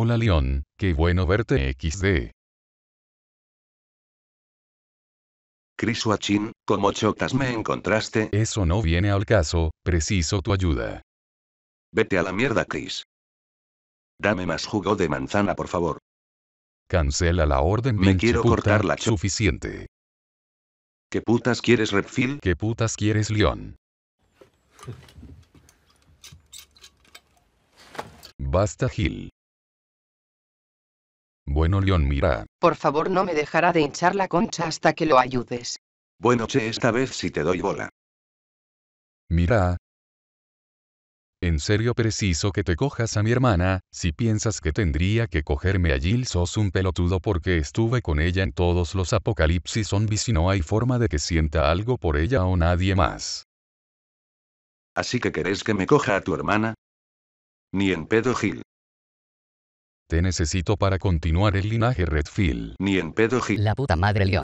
Hola León, qué bueno verte XD. Wachin, ¿cómo chotas me encontraste? Eso no viene al caso, preciso tu ayuda. Vete a la mierda, Chris. Dame más jugo de manzana, por favor. Cancela la orden, Me quiero cortar la Suficiente. ¿Qué putas quieres, Redfield? ¿Qué putas quieres, León? Basta, Gil. Bueno, León, mira. Por favor, no me dejará de hinchar la concha hasta que lo ayudes. Bueno, che, esta vez sí te doy bola. Mira. En serio preciso que te cojas a mi hermana, si piensas que tendría que cogerme a Jill sos un pelotudo porque estuve con ella en todos los apocalipsis zombies y no hay forma de que sienta algo por ella o nadie más. Así que querés que me coja a tu hermana? Ni en pedo Gil. Te necesito para continuar el linaje Redfield. Ni en pedo La puta madre león.